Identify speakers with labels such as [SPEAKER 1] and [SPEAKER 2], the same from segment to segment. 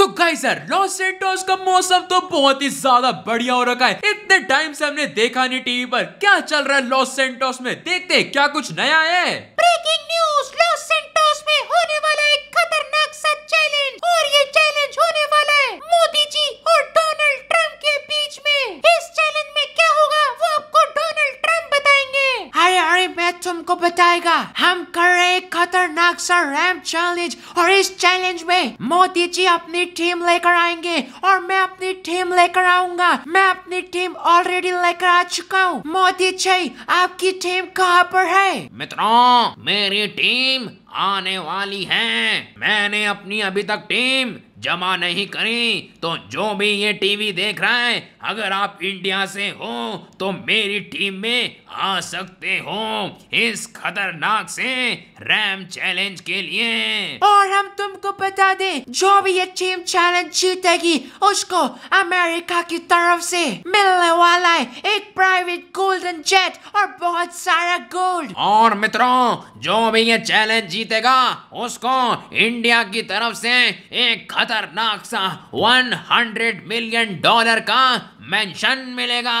[SPEAKER 1] तो लॉस का मौसम तो बहुत ही ज्यादा बढ़िया हो रखा है इतने टाइम से हमने देखा नहीं टीवी पर क्या चल रहा है लॉस सेंटोस में देखते हैं क्या कुछ नया है
[SPEAKER 2] ब्रेकिंग न्यूज लॉस सेंटोस में होने वाला एक खतरनाक सा चैलेंज और ये चैलेंज होने वाला है मोदी जी और डोनाल्ड ट्रम्प के बीच में इस चैलेंज में क्या होगा वो आपको डोनाल्ड ट्रम्प
[SPEAKER 3] अरे मैं तुमको बताएगा हम कर रहे खतरनाक सा रैम चैलेंज और इस चैलेंज में मोदी जी अपनी टीम लेकर आएंगे और मैं अपनी टीम लेकर आऊंगा मैं अपनी टीम ऑलरेडी लेकर आ चुका हूँ मोदी जी आपकी टीम कहाँ पर है
[SPEAKER 1] मित्रों मेरी टीम आने वाली है मैंने अपनी अभी तक टीम जमा नहीं करी तो जो भी ये टीवी देख रहा है अगर आप इंडिया से हो
[SPEAKER 4] तो मेरी टीम में आ सकते हो इस खतरनाक से रैम चैलेंज के लिए और
[SPEAKER 3] हम तुमको बता दें जो भी ये टीम चैलेंज जीतेगी उसको अमेरिका की तरफ से मिलने वाला है एक प्राइवेट गोल्डन जेट और बहुत सारा गोल्ड
[SPEAKER 1] और मित्रों जो भी ये चैलेंज जीतेगा उसको इंडिया की तरफ से एक खतर खतरनाक सा 100 मिलियन डॉलर का मेंशन मिलेगा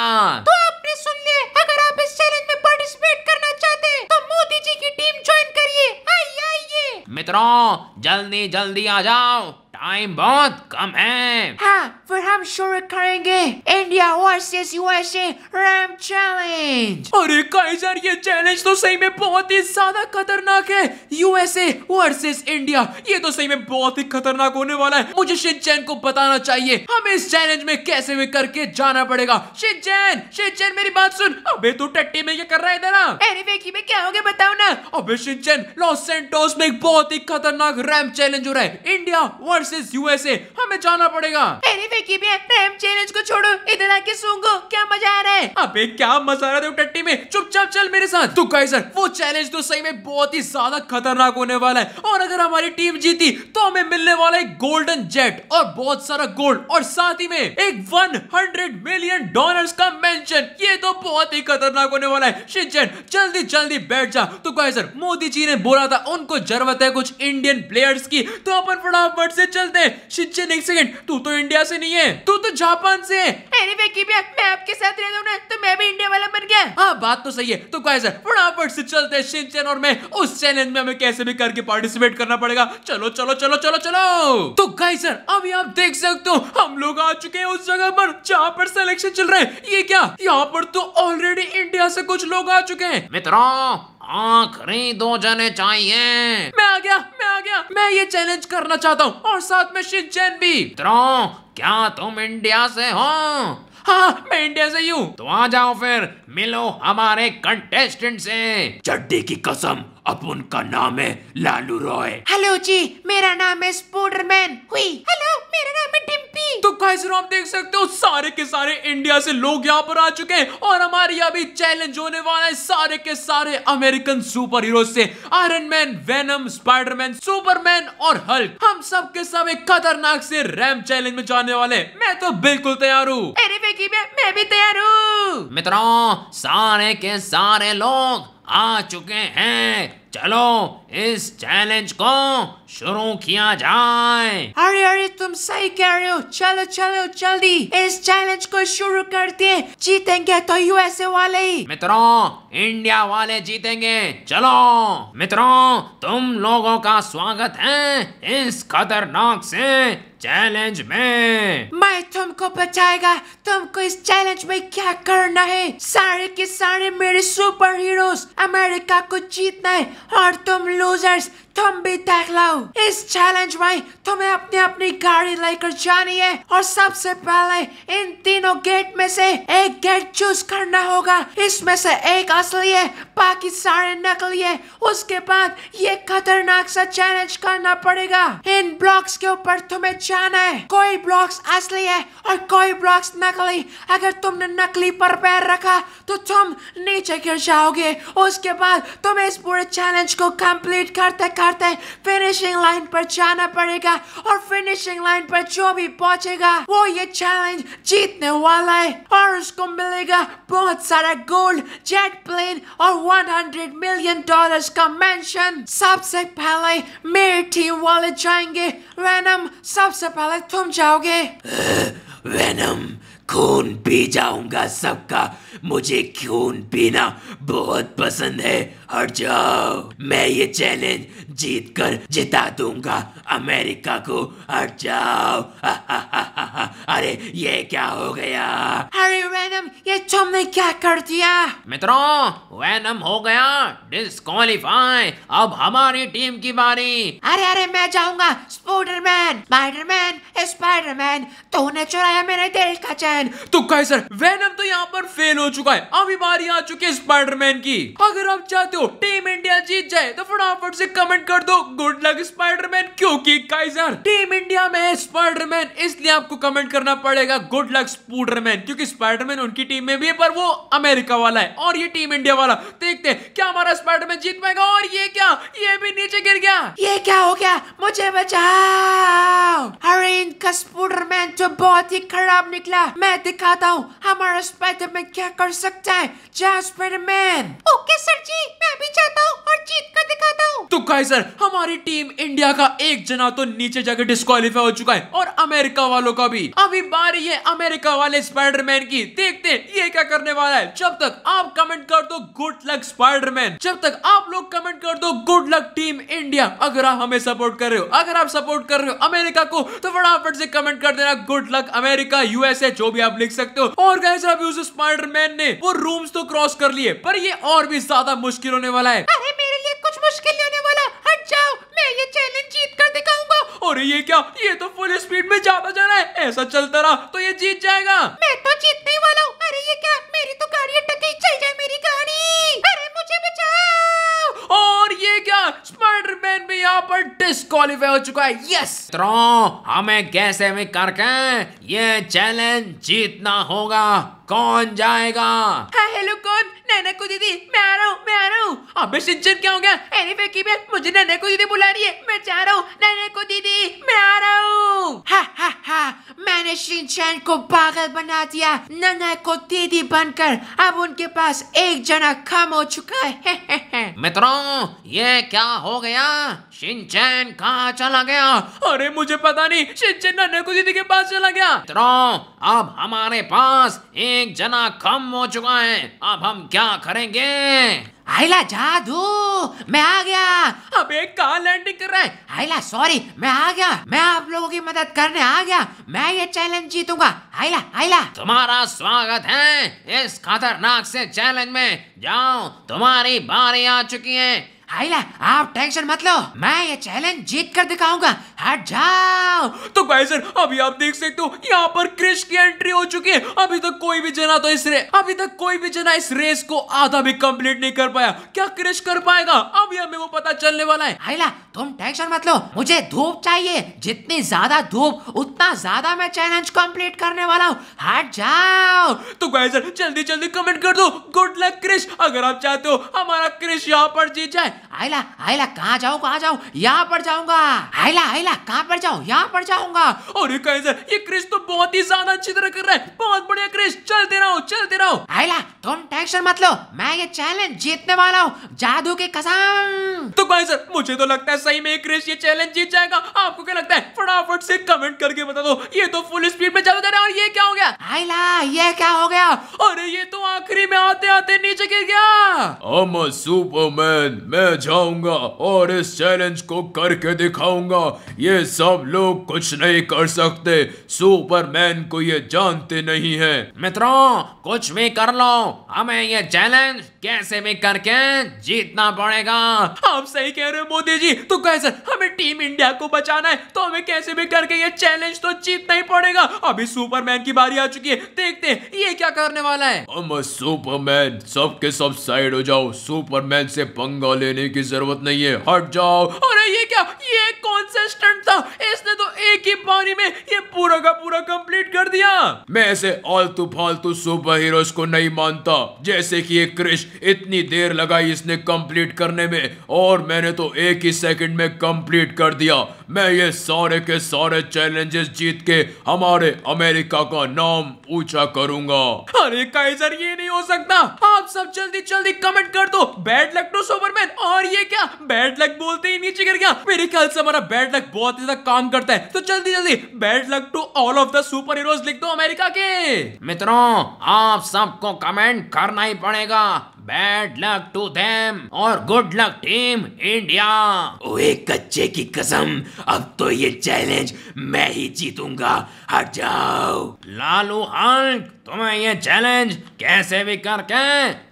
[SPEAKER 2] तो आपने सुन लिए अगर आप इस चैलेंज में पार्टिसिपेट करना चाहते हैं तो मोदी जी की टीम ज्वाइन करिए आइए आइए
[SPEAKER 1] मित्रों जल्दी जल्दी आ जाओ टाइम बहुत
[SPEAKER 4] कम है
[SPEAKER 3] हाँ फिर हम शुरू करेंगे इंडिया वर्सेस यूएसए
[SPEAKER 1] रैम चैलेंज अरे कैसर ये चैलेंज तो सही में बहुत ही ज्यादा खतरनाक है यूएसए वर्सेस इंडिया ये तो सही में बहुत ही खतरनाक होने वाला है मुझे शिनचैन को बताना चाहिए हमें इस चैलेंज में कैसे भी करके जाना पड़ेगा शिनचैन शिनचैन मेरी बात सुन अबे तू टट्टी में क्या कर रहा है इधर अरे वेकी में क्या हो गया बताओ ना अबे शिनचैन लॉस सेंटोस में एक बहुत ही खतरनाक रैम चैलेंज हो रहा है इंडिया वर्सेस वर्सेस यूएसए हमें जाना पड़ेगा अरे विकी टाइम को छोड़ो इधर आके क्या मजा आ रहा है अबे क्या मजा आ रहा है टट्टी में चुपचाप चल मेरे साथ तो सर वो चैलेंज तो सही में बहुत ही ज्यादा खतरनाक होने वाला है और अगर हमारी टीम जीती तो हमें मिलने वाला है गोल्डन जेट और बहुत सारा गोल्ड और साथ ही में एक 100 मिलियन डॉलर्स का मेंशन ये तो बहुत ही खतरनाक होने वाला है जल्दी जल्दी बैठ जा तो सर मोदी जी ने बोला था उनको जरूरत है कुछ इंडियन प्लेयर्स की तो अपन फटाफट से चल चलते हैं एक सेकंड तू तो इंडिया से नहीं है तू तो जापान से है अरे वेकी भैया मैं आपके साथ रह ना तो मैं भी इंडिया वाला बन गया हाँ बात तो सही है तो कैसे फटाफट से चलते हैं और मैं उस चैलेंज में हमें कैसे भी करके पार्टिसिपेट करना पड़ेगा चलो चलो चलो चलो चलो तो गाइस अभी आप देख सकते हो हम लोग आ चुके हैं उस जगह पर जहाँ पर सिलेक्शन चल रहा है ये क्या यहाँ पर तो ऑलरेडी इंडिया से कुछ लोग आ चुके हैं मित्रों आखिरी दो जने चाहिए मैं आ गया आ गया मैं ये चैलेंज करना चाहता हूँ और साथ में शिनचैन भी मित्रों क्या तुम इंडिया से हो हाँ मैं इंडिया से यू तो आ
[SPEAKER 5] जाओ फिर मिलो हमारे कंटेस्टेंट से चड्डी की कसम अब उनका नाम है लालू रॉय
[SPEAKER 1] हेलो जी मेरा नाम है स्पोडरमैन हुई हेलो मेरा नाम है डिम्पी तो कैसे आप देख सकते हो सारे के सारे इंडिया से लोग यहाँ पर आ चुके हैं और हमारे यहाँ भी चैलेंज होने वाला है सारे के सारे अमेरिकन सुपर हीरो से Iron Man Venom Spiderman Superman और हल्क हम सब के सब एक खतरनाक से रैम चैलेंज में जाने वाले मैं तो बिल्कुल तैयार हूँ
[SPEAKER 3] अरे मैं भी तैयार हूँ
[SPEAKER 1] मित्रों सारे के सारे लोग आ चुके हैं चलो इस चैलेंज को शुरू किया जाए अरे अरे तुम
[SPEAKER 3] सही कह रहे हो चलो चलो जल्दी इस चैलेंज को शुरू करते हैं जीतेंगे
[SPEAKER 1] तो यूएसए वाले ही मित्रों इंडिया वाले जीतेंगे चलो मित्रों तुम लोगों का स्वागत है इस खतरनाक से चैलेंज
[SPEAKER 4] में
[SPEAKER 3] मैं तुमको बचाएगा तुमको इस चैलेंज में क्या करना है सारे के सारे मेरे सुपर हीरोज अमेरिका को जीतना है और तुम लूजर्स तुम भी देख लो इस चैलेंज में तुम्हें अपनी अपनी गाड़ी लेकर जानी है और सबसे पहले इन तीनों गेट में से एक गेट चूज करना होगा इसमें से एक असली है बाकी सारे नकली है उसके बाद ये खतरनाक सा चैलेंज करना पड़ेगा इन ब्लॉक्स के ऊपर तुम्हें जाना है कोई ब्लॉक्स असली है और कोई ब्लॉक्स नकली अगर तुमने नकली पर पैर रखा तो तुम नीचे गिर जाओगे उसके बाद तुम्हें इस पूरे चैलेंज को कम्प्लीट करते करते फिनिशिंग लाइन पर जाना पड़ेगा और फिनिशिंग लाइन पर जो भी पहुंचेगा वो ये चैलेंज जीतने वाला है और उसको मिलेगा बहुत सारा गोल्ड जेट प्लेन और 100 मिलियन डॉलर्स का मेंशन सबसे पहले मेरी टीम वाले जाएंगे वेनम सबसे पहले तुम जाओगे
[SPEAKER 5] वेनम खून पी जाऊंगा सबका मुझे खून पीना बहुत पसंद है हट जाओ मैं ये चैलेंज जीत कर जिता दूंगा अमेरिका को हट जाओ अरे ये क्या हो गया
[SPEAKER 3] अरे वैनम ये तुमने क्या कर दिया
[SPEAKER 1] मित्रों वैनम हो गया डिस्कालीफाई अब हमारी टीम की बारी
[SPEAKER 3] अरे अरे मैं जाऊंगा स्पाइडरमैन स्पाइडरमैन
[SPEAKER 1] स्पाइडरमैन तूने चुराया मेरे दिल का चैन स्पाइडरमैन तो कैसर सर वेनम तो यहाँ पर फेल हो चुका है अभी बारी आ चुकी है स्पाइडरमैन की अगर आप चाहते हो टीम इंडिया जीत जाए तो फटाफट से कमेंट कर दो गुड लक स्पाइडरमैन क्योंकि गाइस टीम इंडिया में है स्पाइडरमैन इसलिए आपको कमेंट करना पड़ेगा गुड लक स्पूडरमैन क्योंकि स्पाइडरमैन उनकी टीम में भी है पर वो अमेरिका वाला है और ये टीम इंडिया वाला देखते क्या हमारा स्पाइडरमैन जीत पाएगा और ये क्या ये भी नीचे गिर गया ये
[SPEAKER 3] क्या हो गया मुझे बचाओ अरे इनका स्पूडरमैन तो बहुत ही खराब निकला मैं दिखाता हूँ हमारा मैन क्या कर सकता है जहाँ मैन ओके सर जी मैं भी चाहता हूँ और जीत कर दिखाता
[SPEAKER 1] हूँ तो कहे सर हमारी टीम इंडिया का एक जना तो नीचे जाकर डिस्कालीफाई हो चुका है और अमेरिका वालों का भी अभी बारी है अमेरिका वाले स्पाइडरमैन की देखते हैं ये क्या करने वाला है जब तक आप कमेंट कर दो गुड लक स्पाइडरमैन जब तक आप लोग कमेंट कर दो गुड लक टीम इंडिया अगर आप हमें सपोर्ट कर रहे हो अगर आप सपोर्ट कर रहे हो अमेरिका को तो फटाफट से कमेंट कर देना गुड लक अमेरिका यूएसए जो भी आप लिख सकते हो और गैस अभी उस स्पाइडरमैन ने वो रूम्स तो क्रॉस कर लिए पर ये और भी ज्यादा मुश्किल होने वाला है
[SPEAKER 2] अरे मेरे लिए कुछ मुश्किल होने वाला हट जाओ मैं ये चैलेंज जीत कर दिखाऊंगा
[SPEAKER 1] और ये क्या ये तो फुल स्पीड में जाता जा रहा है ऐसा चलता रहा
[SPEAKER 2] तो ये जीत जाएगा मैं तो जीतने वाला हूँ अरे ये क्या मेरी
[SPEAKER 1] तो गाड़ी अटक चल जाए मेरी गाड़ी अरे मुझे बचाओ और ये क्या स्पाइडरमैन भी यहाँ पर डिस्कालीफाई हो चुका है यस हमें कैसे में करके ये चैलेंज जीतना होगा कौन जाएगा
[SPEAKER 3] हेलो हाँ, कौन नैना को दीदी मैं आ रहा हूँ मैं आ रहा हूँ अबे हाँ, सिंचन क्या हो गया अरे फेंकी बहन मुझे नैने को दीदी बुला रही है मैं जा रहा हूँ नैने को दीदी मैं आ रहा हूँ हा हा हा मैंने सिंचन को पागल बना दिया नैने को दीदी बनकर अब उनके पास एक जना कम हो चुका है
[SPEAKER 1] मित्रों ये क्या हो गया सिंचन कहाँ चला गया अरे मुझे पता नहीं सिंचन नन्हे को दीदी के पास चला गया मित्रों अब हमारे पास एक जना कम हो चुका है अब हम क्या करेंगे
[SPEAKER 3] आइला जादू मैं आ गया अबे कहा लैंडिंग कर रहा है आइला सॉरी मैं आ गया मैं आप लोगों की मदद करने आ
[SPEAKER 1] गया मैं ये चैलेंज जीतूंगा आइला आइला तुम्हारा स्वागत है इस खतरनाक से चैलेंज में जाओ तुम्हारी बारी आ चुकी है आइला आप टेंशन मत लो मैं ये चैलेंज जीत कर दिखाऊंगा हट जाओ तो भाई सर अभी आप देख सकते हो यहाँ पर क्रिश की एंट्री हो चुकी है अभी तक कोई भी जना तो इस रे अभी तक कोई भी जना इस रेस को आधा भी कंप्लीट नहीं कर पाया क्या क्रिश कर पाएगा अभी हमें वो पता चलने वाला है आइला तुम टेंशन मत लो मुझे धूप चाहिए जितनी ज्यादा धूप उतना ज्यादा मैं चैलेंज कंप्लीट करने वाला हूँ हट जाओ तो भाई सर जल्दी जल्दी कमेंट कर दो गुड लक क्रिश अगर आप चाहते हो हमारा क्रिश यहाँ पर जीत जाए आयला आयला कहाँ जाऊँ कहाँ जाऊँ यहाँ पर जाऊंगा आयला आयला कहाँ पर जाऊँ यहाँ पर जाऊंगा कैसे ये क्रिस तो बहुत ही ज्यादा अच्छी तरह कर रहा है बहुत बढ़िया क्रिस चलते चलते रहो आयला तुम टेंशन मत लो मैं ये चैलेंज जीतने वाला हूँ जादू के कसम तो भाई सर मुझे तो लगता है सही में क्रिश ये चैलेंज जीत जाएगा आपको क्या लगता है फटाफट से कमेंट करके बता दो ये तो फुल स्पीड में चलते रहे और ये क्या हो गया आयला ये क्या हो गया अरे ये तो आखिरी में आते आते नीचे गिर गया
[SPEAKER 4] हम सुपरमैन मैं जाऊंगा और इस चैलेंज को करके दिखाऊंगा ये सब लोग कुछ नहीं कर सकते सुपरमैन को ये जानते नहीं है मित्रों कुछ भी कर लो
[SPEAKER 1] हमें ये चैलेंज कैसे भी करके जीतना पड़ेगा आप सही कह रहे हो मोदी जी तो कैसे हमें टीम इंडिया को बचाना है तो हमें कैसे भी करके ये चैलेंज तो जीतना ही पड़ेगा अभी सुपरमैन की बारी आ चुकी है देखते ये क्या करने वाला है
[SPEAKER 4] हम सुपरमैन सबके सब साइड हो जाओ सुपरमैन से पंगा लेने की जरूरत नहीं है हट जाओ
[SPEAKER 1] अरे ये क्या ये कंसिस्टेंट था इसने तो एक ही पानी में ये
[SPEAKER 4] पूरा का पूरा कंप्लीट कर दिया मैं ऐसे आलतू फालतू सुपर हीरो को नहीं मानता जैसे कि ये क्रिश इतनी देर लगाई इसने कंप्लीट करने में और मैंने तो एक ही सेकंड में कंप्लीट कर दिया मैं ये सारे के सारे चैलेंजेस जीत के हमारे अमेरिका का नाम ऊंचा करूंगा
[SPEAKER 1] अरे काइजर ये नहीं हो सकता आप सब जल्दी जल्दी कमेंट कर दो बैड लक टू सुपरमैन और ये क्या बैड लक बोलते ही नीचे गिर गया मेरे ख्याल से हमारा बैड बैड लक बहुत ही ज्यादा काम करता है तो जल्दी जल्दी bad luck to all of the superheroes लिख दो अमेरिका के मित्रों आप सबको कमेंट करना ही पड़ेगा बैड लक टू देम और गुड लक टीम इंडिया
[SPEAKER 5] ओए कच्चे की कसम अब तो ये चैलेंज मैं ही जीतूंगा हट जाओ
[SPEAKER 1] लालू हल्क तुम्हें ये चैलेंज कैसे भी करके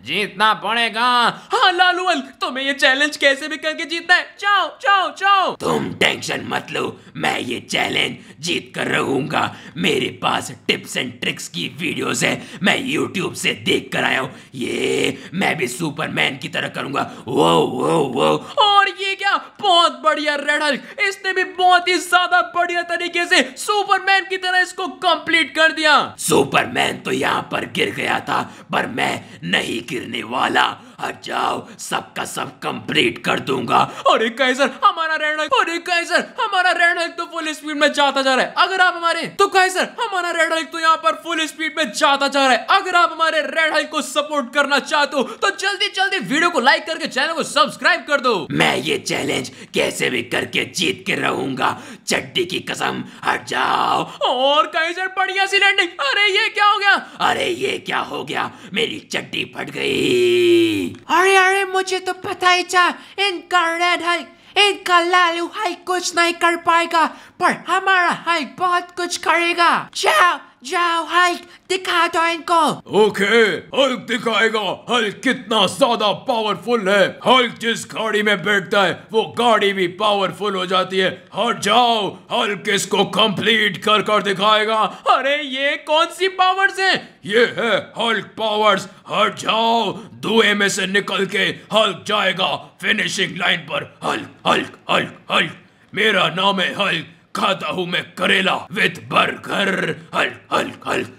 [SPEAKER 1] जीतना पड़ेगा हाँ लालू हल्क तुम्हें ये चैलेंज कैसे भी करके जीतना है
[SPEAKER 5] जाओ जाओ जाओ तुम टेंशन मत लो मैं ये चैलेंज जीत कर रहूंगा मेरे पास टिप्स एंड ट्रिक्स की वीडियोस है मैं यूट्यूब से देख कर आया हूँ ये मैं भी सुपरमैन की तरह करूंगा वो वो वो
[SPEAKER 1] और ये क्या बहुत बढ़िया रेड हल्क इसने भी बहुत ही ज्यादा बढ़िया तरीके से सुपरमैन की तरह इसको कंप्लीट कर दिया
[SPEAKER 5] सुपरमैन तो यहाँ पर गिर गया था पर मैं नहीं गिरने वाला हट जाओ सबका सब कंप्लीट कर दूंगा
[SPEAKER 1] अरे कैसर हमारा रेडक अरे कैसर हमारा रेडक तो फुल स्पीड में जाता जा रहा है अगर आप हमारे तो कैसर हमारा रेडक तो यहाँ पर फुल स्पीड में जाता जा रहा है अगर आप हमारे रेड हल्क को सपोर्ट करना चाहते हो तो जल्दी जल्दी वीडियो को लाइक करके चैनल को सब्सक्राइब कर दो मैं ये
[SPEAKER 5] चैलेंज कैसे भी करके जीत के रहूंगा चट्टी की कसम हट जाओ
[SPEAKER 1] और कैसर बढ़िया सी लैंडिंग अरे ये क्या हो गया
[SPEAKER 5] अरे ये क्या हो गया मेरी चट्टी फट गई
[SPEAKER 3] अरे अरे मुझे तो पता ही था इनका रेड हाई इनका लालू हाई कुछ नहीं कर पाएगा पर हमारा हाई बहुत कुछ करेगा जाओ जाओ हल्क दिखा दो इनको
[SPEAKER 4] ओके हल्क दिखाएगा हल्क कितना ज्यादा पावरफुल है हल्क जिस गाड़ी में बैठता है वो गाड़ी भी पावरफुल हो जाती है हट जाओ हल्क इसको कंप्लीट कर कर दिखाएगा अरे ये कौन सी पावर्स है ये है हल्क पावर्स हट जाओ धुएं में से निकल के हल्क जाएगा फिनिशिंग लाइन पर हल्क हल्क हल्क हल्क मेरा नाम है हल्क खाता हूँ मैं करेला with burger Hulk Hulk Hulk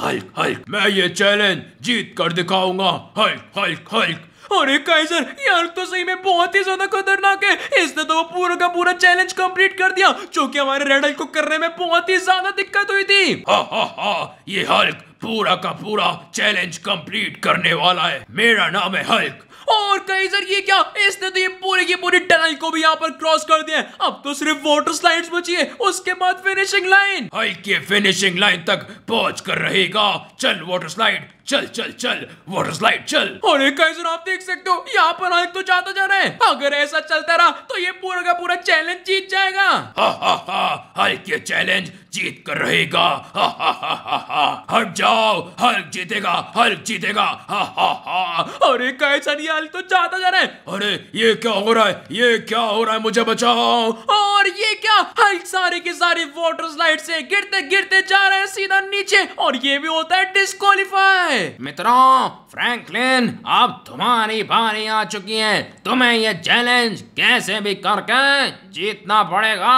[SPEAKER 4] हल हल हल मैं ये चैलेंज जीत कर दिखाऊंगा हल हल हल्क
[SPEAKER 1] अरे कैसर यार तो सही में बहुत ही ज्यादा खतरनाक है इसने तो पूरा का पूरा चैलेंज कंप्लीट कर दिया जो कि हमारे रेडल को करने में बहुत ही
[SPEAKER 4] ज्यादा दिक्कत हुई थी हा हा हा ये हल्क पूरा का पूरा चैलेंज कंप्लीट करने वाला है मेरा नाम है हल्क
[SPEAKER 1] और कहीं सर ये क्या इसने तो ये पूरे की पूरी टनल को भी यहाँ पर क्रॉस कर दिया अब तो सिर्फ वाटर स्लाइड्स बची है उसके बाद फिनिशिंग लाइन
[SPEAKER 4] हल्के फिनिशिंग लाइन तक पहुंच कर रहेगा चल वाटर स्लाइड चल चल चल वाटर स्लाइड चल और एक गाइस आप देख सकते हो यहाँ पर आग तो जाता जा रहा है अगर ऐसा चलता
[SPEAKER 1] रहा तो ये पूरा का पूरा चैलेंज जीत जाएगा
[SPEAKER 4] हा ये चैलेंज जीत कर रहेगा हट जाओ हल्क जीतेगा हल्क जीतेगा अरे कैसा नहीं हल्क तो जाता जा रहा है अरे ये क्या हो रहा है ये क्या हो रहा है मुझे बचाओ
[SPEAKER 1] और ये क्या हल्क सारे के सारे वाटर स्लाइड से गिरते गिरते जा रहे हैं सीधा नीचे और ये भी होता है डिस्कालीफाई है मित्रों फ्रैंकलिन अब तुम्हारी बारी आ चुकी है तुम्हें ये चैलेंज कैसे भी करके जीतना पड़ेगा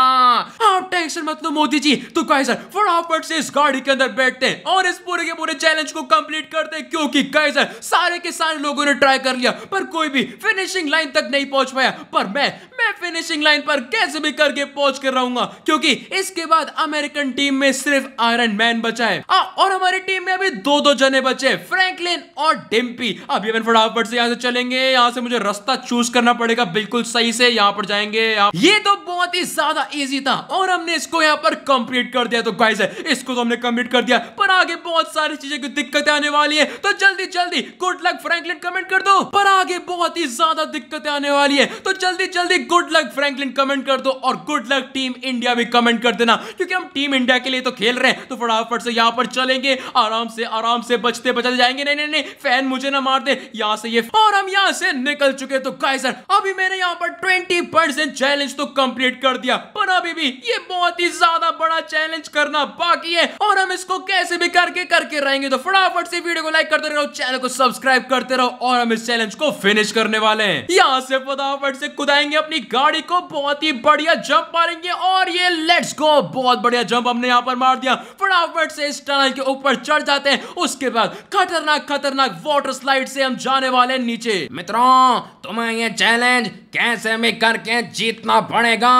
[SPEAKER 1] आप टेंशन मत लो मोदी जी तो काइजर फटाफट से इस गाड़ी के अंदर बैठते हैं और इस पूरे के पूरे चैलेंज को कंप्लीट करते हैं क्योंकि काइजर सारे के सारे लोगों ने ट्राई कर लिया पर कोई भी फिनिशिंग लाइन तक नहीं पहुंच पाया पर मैं मैं फिनिशिंग लाइन पर कैसे भी करके पहुंच कर रहूंगा क्योंकि इसके बाद अमेरिकन टीम में सिर्फ आयरन मैन बचा है आ, और हमारी टीम में अभी दो दो जने बचे बचे फ्रैंकलिन और डिम्पी अब ये फटाफट से यहाँ से चलेंगे यहाँ से मुझे रास्ता चूज करना पड़ेगा बिल्कुल सही से यहाँ पर जाएंगे ये तो बहुत ही ज्यादा इजी था और हमने इसको यहाँ पर कंप्लीट कर दिया तो गाइस है इसको तो हमने कंप्लीट कर दिया पर आगे बहुत सारी चीजें की दिक्कतें आने वाली है तो जल्दी जल्दी गुड लक फ्रैंकलिन कमेंट कर दो पर आगे बहुत ही ज्यादा दिक्कतें आने वाली है तो जल्दी जल्दी गुड लक फ्रैंकलिन कमेंट कर दो और गुड लक टीम इंडिया भी कमेंट कर देना क्योंकि हम टीम इंडिया के लिए तो खेल रहे हैं तो फटाफट से यहाँ पर चलेंगे आराम से आराम से बचते से बचल जाएंगे नहीं नहीं नहीं फैन मुझे ना मार दे यहाँ से ये और हम यहाँ से निकल चुके तो गाय सर अभी मैंने यहाँ पर ट्वेंटी परसेंट चैलेंज तो कम्प्लीट कर दिया पर अभी भी ये बहुत ही ज्यादा बड़ा चैलेंज करना बाकी है और हम इसको कैसे भी करके करके रहेंगे तो फटाफट से वीडियो को लाइक करते रहो चैनल को सब्सक्राइब करते रहो और हम इस चैलेंज को फिनिश करने वाले हैं यहाँ से फटाफट से कुदाएंगे अपनी गाड़ी को बहुत ही बढ़िया जंप मारेंगे और ये लेट्स गो बहुत बढ़िया जंप हमने यहाँ पर मार दिया फटाफट से इस टनल के ऊपर चढ़ जाते हैं उसके बाद खतरनाक खतरनाक वाटर स्लाइड से हम जाने वाले नीचे मित्रों तुम्हें ये चैलेंज कैसे में करके जीतना पड़ेगा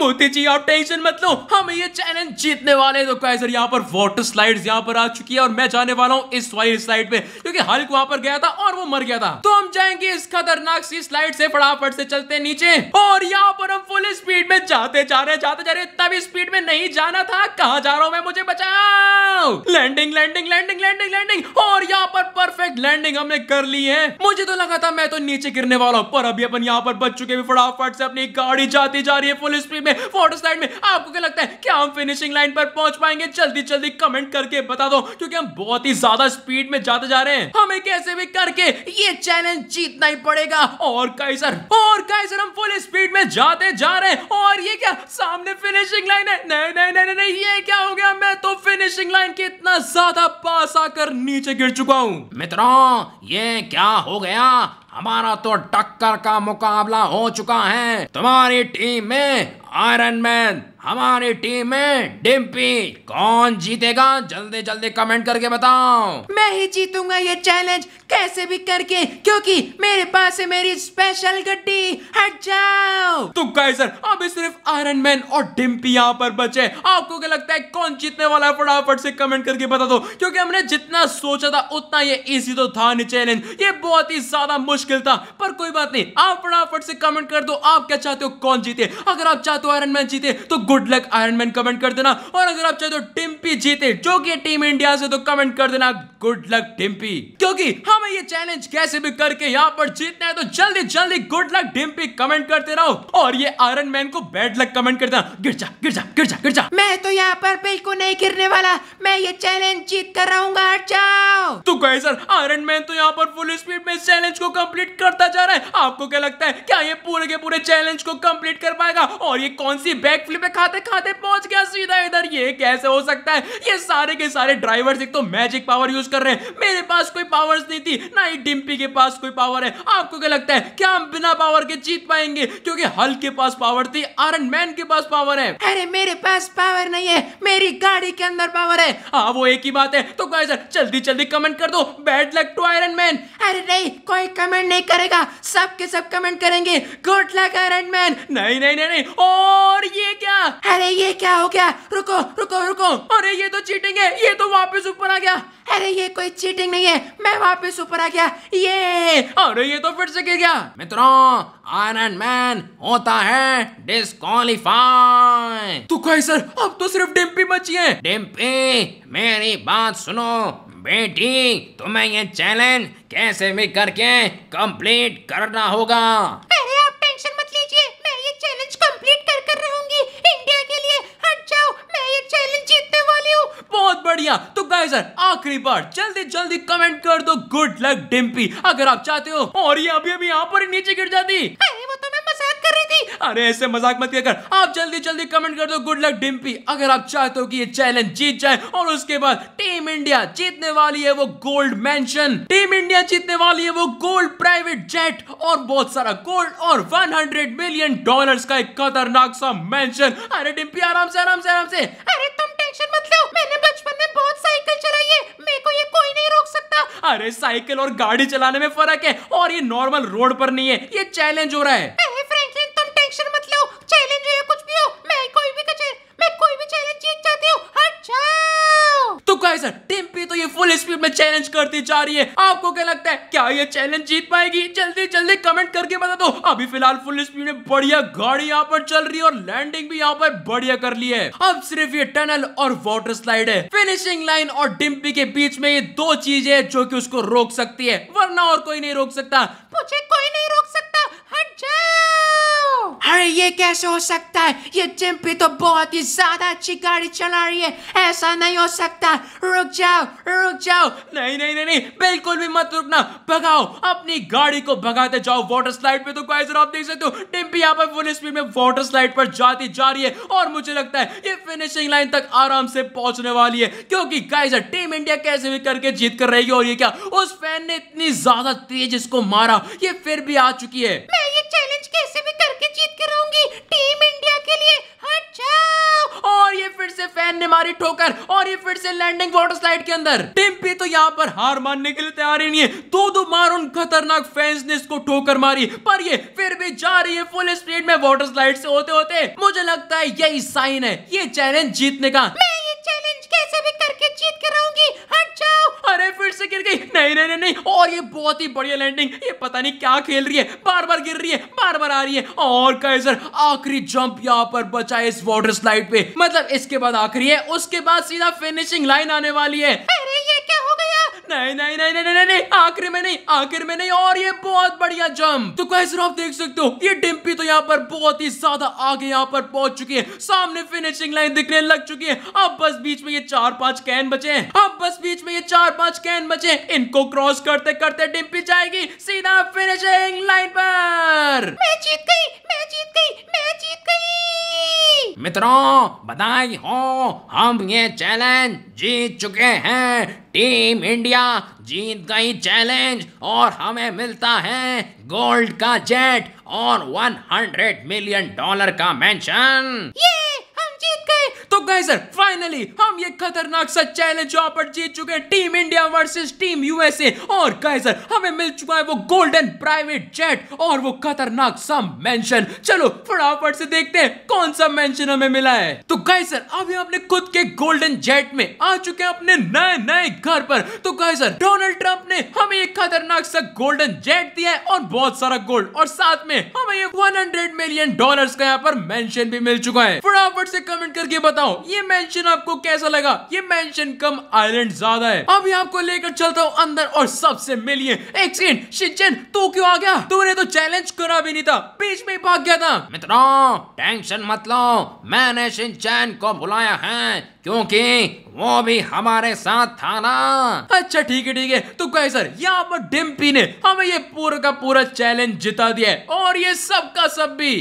[SPEAKER 1] मोदी जी आप टेंशन मत लो हम ये चैलेंज जीतने वाले तो कैसर यहाँ पर वाटर स्लाइड यहाँ पर आ चुकी है और मैं जाने वाला हूँ इस वाली स्लाइड पे क्योंकि हल्क वहां पर गया था और वो मर गया था तो हम जाएंगे इस खतरनाक सी स्लाइड से फटाफट से चलते नीचे और यहाँ पर हम फुल स्पीड में जाते जा रहे जाते जा रहे तभी स्पीड में नहीं जाना था कहा जा रहा हूँ मैं मुझे बचाओ landing landing landing landing landing और यहाँ पर परफेक्ट लैंडिंग हमने कर ली है मुझे तो लगा था मैं तो नीचे गिरने वाला हूँ पर अभी अपन यहाँ पर बच चुके फटाफट से अपनी गाड़ी जाती जा रही है फुल स्पीड में फोटो स्लाइड में आपको क्या लगता है क्या हम फिनिशिंग लाइन पर पहुंच पाएंगे जल्दी जल्दी कमेंट करके बता दो क्योंकि हम बहुत ही ज्यादा स्पीड में जाते जा रहे हैं हमें कैसे भी करके ये चैलेंज जीतना ही पड़ेगा और कई सर और कई सर हम फुल स्पीड में जाते जा रहे हैं और ये क्या सामने फिनिशिंग लाइन है नहीं नहीं नहीं नहीं ये क्या हो गया मैं तो फिनिशिंग लाइन के इतना ज्यादा पास आकर नीचे गिर चुका हूँ मित्रों ये क्या हो गया हमारा तो टक्कर का मुकाबला हो चुका है तुम्हारी टीम में आयरन मैन हमारी टीम में डिम्पी कौन जीतेगा जल्दी जल्दी कमेंट करके बताओ मैं ही जीतूंगा ये चैलेंज कैसे भी करके क्योंकि मेरे पास है मेरी स्पेशल गड्डी हट जाओ तो सर अभी सिर्फ आयरन मैन और डिम्पी यहाँ पर बचे आपको क्या लगता है कौन जीतने वाला है फटाफट से कमेंट करके बता दो क्योंकि हमने जितना सोचा था उतना ये इजी तो था नहीं चैलेंज ये बहुत ही ज्यादा मुश्किल मुश्किल था पर कोई बात नहीं आप फटाफट से कमेंट कर दो आप क्या चाहते हो कौन जीते अगर आप चाहते हो आयरन मैन जीते तो good luck Iron Man comment कर देना और अगर आप चाहते हो टिम्पी जीते जो कि टीम इंडिया से तो कमेंट कर देना गुड लक टिम्पी क्योंकि हमें ये चैलेंज कैसे भी करके यहाँ पर जीतना है तो जल्दी जल्दी गुड लक टिम्पी कमेंट करते रहो और ये आयरन मैन को बैड लक कमेंट कर देना गिर जा गिर जा गिर जा गिर जा मैं तो यहाँ पर बिल्कुल नहीं गिरने वाला मैं ये चैलेंज जीत कर रहूंगा जाओ तो गए सर आयरन मैन तो यहाँ पर फुल स्पीड में चैलेंज को कम कंप्लीट करता जा रहा है आपको क्या लगता है क्या ये पूरे के पूरे चैलेंज को कंप्लीट कर पाएगा और ये कौन सी बैक फ्लिप है खाते खाते पहुंच गया सीधा इधर ये कैसे हो सकता है ये सारे के सारे ड्राइवर एक तो मैजिक पावर यूज कर रहे हैं मेरे पास कोई पावर्स नहीं थी ना ही डिम्पी के पास कोई पावर है आपको क्या लगता है क्या हम बिना पावर के जीत पाएंगे क्योंकि हल के पास पावर थी आयरन मैन के पास पावर है अरे मेरे पास पावर नहीं है मेरी गाड़ी के अंदर पावर है हाँ वो एक ही बात है तो जल्दी जल्दी कमेंट कर दो bad luck to Iron Man अरे नहीं कोई कमेंट कमेंट नहीं करेगा सब के सब कमेंट करेंगे गुड लक आयरन मैन नहीं नहीं नहीं नहीं और ये क्या अरे ये क्या हो गया रुको रुको रुको अरे ये तो चीटिंग है ये तो वापस ऊपर आ गया अरे ये कोई चीटिंग नहीं है मैं वापस ऊपर आ गया ये अरे ये तो फिर से गिर गया मित्रों आयरन मैन होता है डिस्कालीफाई तो कहीं सर अब तो सिर्फ डिम्पी बची है डिम्पी मेरी बात सुनो बेटी तुम्हें ये चैलेंज कैसे भी करके कंप्लीट करना होगा अरे
[SPEAKER 2] आप टेंशन मत लीजिए मैं ये चैलेंज कंप्लीट कर कर रहूंगी इंडिया के लिए हट जाओ मैं ये चैलेंज जीतने वाली हूँ
[SPEAKER 1] बहुत बढ़िया तो गाइस आखिरी बार जल्दी जल्दी कमेंट कर दो गुड लक डिम्पी अगर आप चाहते हो और ये अभी अभी यहाँ पर नीचे गिर जाती अरे ऐसे मजाक मत कर आप जल्दी जल्दी कमेंट कर दो गुड लक डिम्पी अगर आप चाहते हो कि ये चैलेंज जीत जाए और उसके बाद टीम इंडिया जीतने वाली है वो गोल्ड मेंशन टीम इंडिया जीतने वाली है वो गोल्ड प्राइवेट जेट और बहुत सारा गोल्ड और 100 मिलियन डॉलर्स का एक खतरनाक सा मेंशन अरे डिम्पी आराम से आराम से आराम से अरे तुम टेंशन मत लो मैंने बचपन में बहुत साइकिल चलाई है मेरे को ये कोई नहीं रोक सकता अरे साइकिल और गाड़ी चलाने में फर्क है और ये नॉर्मल रोड पर नहीं है ये चैलेंज हो रहा है
[SPEAKER 2] टेंशन मत लो चैलेंज हो या कुछ भी हो मैं कोई भी कचे कोई भी चैलेंज जीत जाती हूँ
[SPEAKER 1] तो गाइस टिम्पी तो ये फुल स्पीड में चैलेंज करती जा रही है
[SPEAKER 2] आपको क्या लगता
[SPEAKER 1] है क्या ये चैलेंज जीत पाएगी जल्दी जल्दी कमेंट करके बता दो अभी फिलहाल फुल स्पीड में बढ़िया गाड़ी यहाँ पर चल रही है और लैंडिंग भी यहाँ पर बढ़िया कर ली है अब सिर्फ ये टनल और वाटर स्लाइड है फिनिशिंग लाइन और टिम्पी के बीच में ये दो चीजें है जो की उसको रोक सकती है वरना और कोई नहीं रोक सकता
[SPEAKER 2] मुझे कोई नहीं रोक सकता हट जाओ
[SPEAKER 3] अरे ये कैसे हो सकता है ये चिंपी तो बहुत ही ज्यादा अच्छी गाड़ी चला रही है
[SPEAKER 1] ऐसा नहीं हो सकता रुक जाओ रुक जाओ नहीं नहीं नहीं, नहीं बिल्कुल भी मत रुकना भगाओ अपनी गाड़ी को भगाते जाओ वाटर स्लाइड पे तो गाइस आप देख सकते हो टिम्पी यहाँ पर फुल स्पीड में वाटर स्लाइड पर जाती जा रही है और मुझे लगता है ये फिनिशिंग लाइन तक आराम से पहुंचने वाली है क्योंकि गाइजर टीम इंडिया कैसे भी करके जीत कर रहेगी और ये क्या उस फैन ने इतनी ज्यादा तेज इसको मारा ये फिर भी आ चुकी है
[SPEAKER 2] मैं ये चैलेंज कैसे भी करके जीत कर रहूंगी टीम इंडिया से फैन ने मारी ठोकर
[SPEAKER 1] और ये फिर से लैंडिंग वाटर स्लाइड के अंदर टिम्पी तो यहाँ पर हार मानने के लिए तैयार ही नहीं है दो दो मार उन खतरनाक फैंस ने इसको ठोकर मारी पर ये फिर भी जा रही है फुल स्पीड में वाटर स्लाइड से होते होते मुझे लगता है यही साइन है ये चैलेंज जीतने का मैं ये चैलेंज कैसे भी करके जीत कर रहूंगी हट जाओ अरे फिर से गिर गई नहीं नहीं नहीं और ये बहुत ही बढ़िया लैंडिंग ये पता नहीं क्या खेल रही है बार बार गिर रही है बार बार आ रही है और कैसर आखिरी जंप यहाँ पर बचा है इस वाटर स्लाइड पे मतलब इसके बाद आखिरी है उसके बाद सीधा फिनिशिंग लाइन आने वाली है नहीं नहीं नहीं नहीं नहीं नहीं आखिर में नहीं आखिर में नहीं और ये बहुत बढ़िया जंप तो कैसे आप देख सकते हो ये डिम्पी तो यहाँ पर बहुत ही ज्यादा आगे यहाँ पर पहुंच चुकी है सामने फिनिशिंग लाइन दिखने लग चुकी है अब बस बीच में ये चार पांच कैन बचे हैं अब बस बीच में ये चार पांच कैन बचे इनको क्रॉस करते करते डिम्पी जाएगी सीधा फिनिशिंग लाइन पर मैं जीत गई मैं जीत गई मैं जीत गई मित्रों बधाई हो हम ये चैलेंज जीत चुके हैं टीम इंडिया जीत गई चैलेंज और हमें मिलता है गोल्ड का जेट और 100 मिलियन डॉलर का मेंशन ये तो सर फाइनली हम ये खतरनाक सा चैलेंज यहाँ पर जीत चुके हैं team India versus team USA और सर हमें मिल चुका है वो गोल्डन प्राइवेट जेट और वो खतरनाक सा मेंशन चलो फटाफट से देखते हैं कौन सा मेंशन हमें मिला है तो गए सर अभी अपने खुद के गोल्डन जेट में आ चुके हैं अपने नए नए घर पर तो गए सर डोनाल्ड ट्रंप ने हमें एक खतरनाक सा गोल्डन जेट दिया है और बहुत सारा गोल्ड और साथ में हमें वन हंड्रेड मिलियन डॉलर का यहाँ पर मेंशन भी मिल चुका है फटाफट से कमेंट करके बताओ बताओ ये मेंशन आपको कैसा लगा ये मेंशन कम आइलैंड ज्यादा है अभी आपको लेकर चलता हूँ अंदर और सबसे मिलिए एक सेकेंड शिचन तू तो क्यों आ गया तूने तो चैलेंज करा भी नहीं था बीच में भाग गया था मित्रों टेंशन मत लो मैंने शिनचैन को बुलाया है क्योंकि वो भी हमारे साथ था ना अच्छा ठीक है ठीक है तो कहे सर यहाँ पर डिम्पी ने हमें ये पूरा का पूरा चैलेंज जिता दिया है और ये सब का सब भी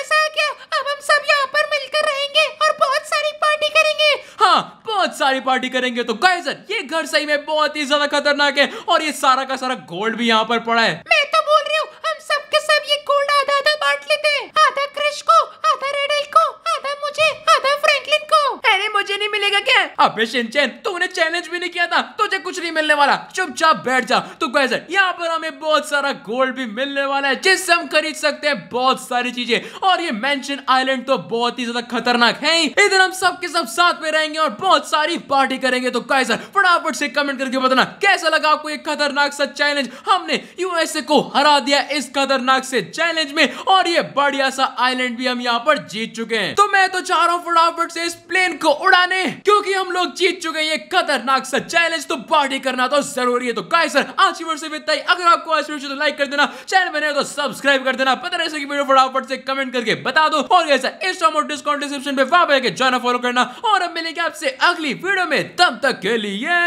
[SPEAKER 1] मजा आ गया अब हम सब यहाँ पर मिलकर रहेंगे और बहुत सारी पार्टी करेंगे हाँ बहुत सारी पार्टी करेंगे तो गाइजर ये घर सही में बहुत ही ज्यादा खतरनाक है और ये सारा का सारा गोल्ड भी यहाँ पर पड़ा है
[SPEAKER 2] मैं तो बोल रही हूँ हम सब के सब ये गोल्ड आधा आधा बांट लेते हैं आधा क्रिश को आधा रेडल को आधा मुझे आधा फ्रैंकलिन को अरे मुझे नहीं मिलेगा
[SPEAKER 1] क्या अबे शिनचैन तूने चैलेंज भी नहीं किया था तुझे कुछ नहीं मिलने वाला चुपचाप बैठ जा तू कैसे यहाँ पर हमें बहुत सारा गोल्ड भी मिलने वाला है जिससे हम खरीद सकते हैं बहुत सारी चीजें और ये मैं आइलैंड तो बहुत ही ज्यादा खतरनाक है इधर हम सबके सब साथ में रहेंगे और बहुत सारी पार्टी करेंगे तो कैसे फटाफट से कमेंट करके बताना कैसा लगा आपको ये खतरनाक सा चैलेंज हमने यूएसए को हरा दिया इस खतरनाक से चैलेंज में और ये बढ़िया सा आइलैंड भी हम यहाँ पर जीत चुके हैं तो मैं तो चाह रहा हूँ फटाफट से इस प्लेन को उड़ाने क्योंकि हम लोग जीत चुके हैं ये खतरनाक सा चैलेंज तो पार्टी करना तो जरूरी है तो गाय सर आज वर्ष ही अगर आपको आज वीडियो तो लाइक कर देना चैनल बने तो सब्सक्राइब कर देना पता रहे वीडियो फटाफट से कमेंट करके बता दो और कैसा इंस्टाम और डिस्काउंट डिस्क्रिप्शन पे वहां पर ज्वाइन फॉलो करना और अब मिलेंगे आपसे अगली वीडियो में तब तक के लिए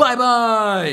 [SPEAKER 1] बाय बाय